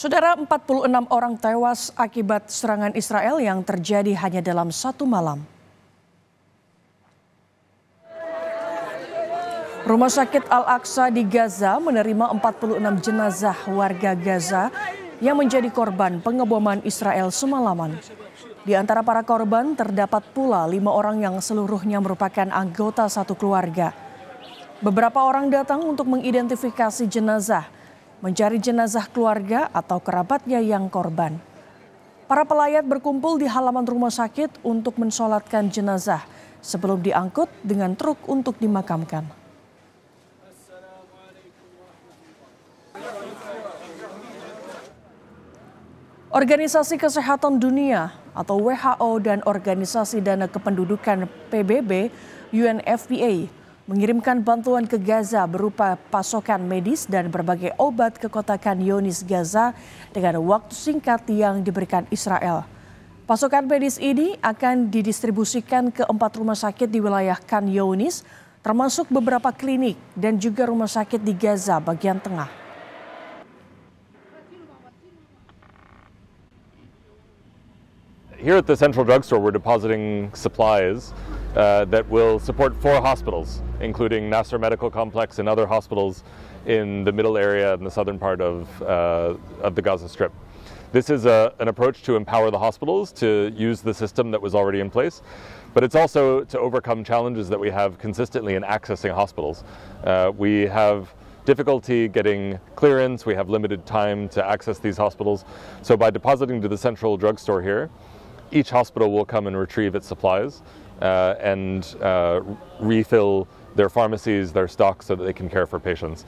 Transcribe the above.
Saudara 46 orang tewas akibat serangan Israel yang terjadi hanya dalam satu malam. Rumah sakit Al-Aqsa di Gaza menerima 46 jenazah warga Gaza yang menjadi korban pengeboman Israel semalaman. Di antara para korban terdapat pula lima orang yang seluruhnya merupakan anggota satu keluarga. Beberapa orang datang untuk mengidentifikasi jenazah mencari jenazah keluarga atau kerabatnya yang korban. Para pelayat berkumpul di halaman rumah sakit untuk mensolatkan jenazah sebelum diangkut dengan truk untuk dimakamkan. Organisasi Kesehatan Dunia atau WHO dan Organisasi Dana Kependudukan PBB UNFPA mengirimkan bantuan ke Gaza berupa pasokan medis dan berbagai obat ke kota Kanyonis Gaza dengan waktu singkat yang diberikan Israel. Pasokan medis ini akan didistribusikan ke empat rumah sakit di wilayah Kanyonis, termasuk beberapa klinik dan juga rumah sakit di Gaza bagian tengah. Here at the Central Drugstore, we're depositing supplies Uh, that will support four hospitals, including Nasser Medical Complex and other hospitals in the middle area and the southern part of, uh, of the Gaza Strip. This is a, uh, an approach to empower the hospitals to use the system that was already in place, but it's also to overcome challenges that we have consistently in accessing hospitals. Uh, we have difficulty getting clearance, we have limited time to access these hospitals. So by depositing to the central drugstore here, each hospital will come and retrieve its supplies uh, and uh, refill their pharmacies, their stocks, so that they can care for patients.